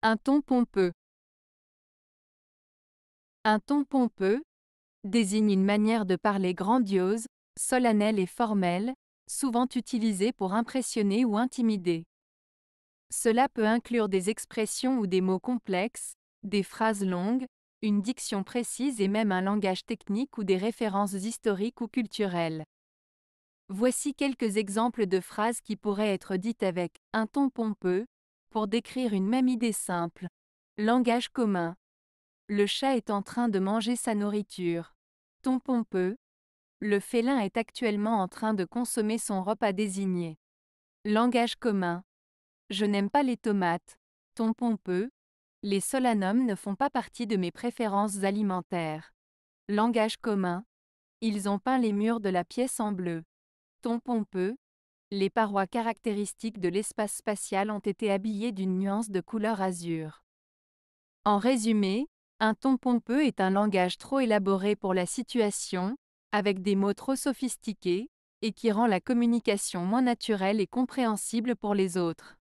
Un ton pompeux. Un ton pompeux désigne une manière de parler grandiose, solennelle et formelle, souvent utilisée pour impressionner ou intimider. Cela peut inclure des expressions ou des mots complexes, des phrases longues, une diction précise et même un langage technique ou des références historiques ou culturelles. Voici quelques exemples de phrases qui pourraient être dites avec un ton pompeux, pour décrire une même idée simple. Langage commun. Le chat est en train de manger sa nourriture. Ton pompeux. Le félin est actuellement en train de consommer son repas désigné. Langage commun. Je n'aime pas les tomates. Ton pompeux. Les solanums ne font pas partie de mes préférences alimentaires. Langage commun. Ils ont peint les murs de la pièce en bleu. Ton pompeux. Les parois caractéristiques de l'espace spatial ont été habillées d'une nuance de couleur azur. En résumé, un ton pompeux est un langage trop élaboré pour la situation, avec des mots trop sophistiqués, et qui rend la communication moins naturelle et compréhensible pour les autres.